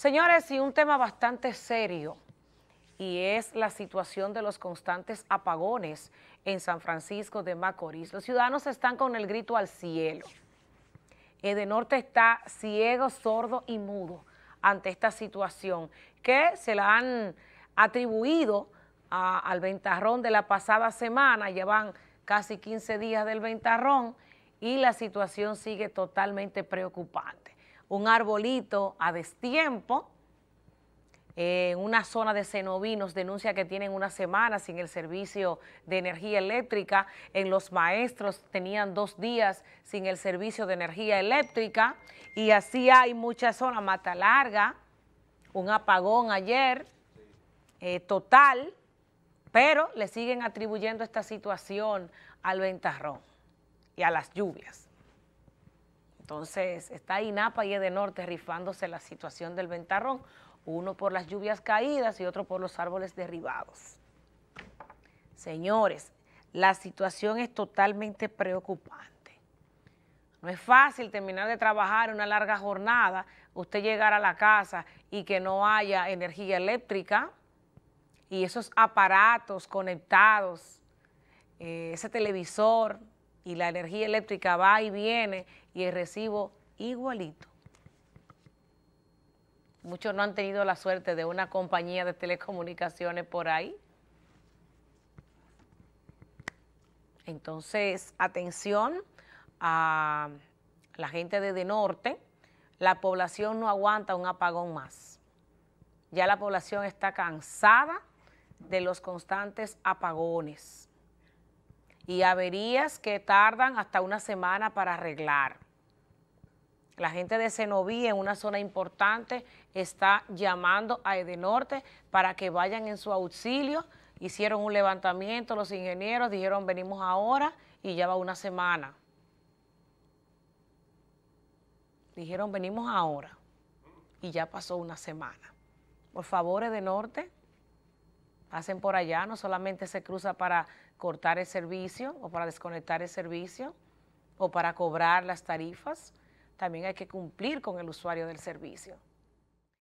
Señores, y un tema bastante serio, y es la situación de los constantes apagones en San Francisco de Macorís. Los ciudadanos están con el grito al cielo. Edenorte está ciego, sordo y mudo ante esta situación que se la han atribuido al ventarrón de la pasada semana, llevan casi 15 días del ventarrón y la situación sigue totalmente preocupante un arbolito a destiempo. En eh, una zona de cenobinos denuncia que tienen una semana sin el servicio de energía eléctrica. En los maestros tenían dos días sin el servicio de energía eléctrica. Y así hay muchas zonas, Mata Larga, un apagón ayer, eh, total, pero le siguen atribuyendo esta situación al ventarrón y a las lluvias. Entonces, está INAPA y Edenorte rifándose la situación del ventarrón, uno por las lluvias caídas y otro por los árboles derribados. Señores, la situación es totalmente preocupante. No es fácil terminar de trabajar una larga jornada, usted llegar a la casa y que no haya energía eléctrica y esos aparatos conectados, eh, ese televisor, y la energía eléctrica va y viene y el recibo igualito. Muchos no han tenido la suerte de una compañía de telecomunicaciones por ahí. Entonces, atención a la gente desde norte, la población no aguanta un apagón más. Ya la población está cansada de los constantes apagones y averías que tardan hasta una semana para arreglar. La gente de Cenoví, en una zona importante, está llamando a Edenorte para que vayan en su auxilio. Hicieron un levantamiento los ingenieros, dijeron venimos ahora y ya va una semana. Dijeron venimos ahora y ya pasó una semana. Por favor, Edenorte, hacen por allá, no solamente se cruza para cortar el servicio o para desconectar el servicio o para cobrar las tarifas, también hay que cumplir con el usuario del servicio.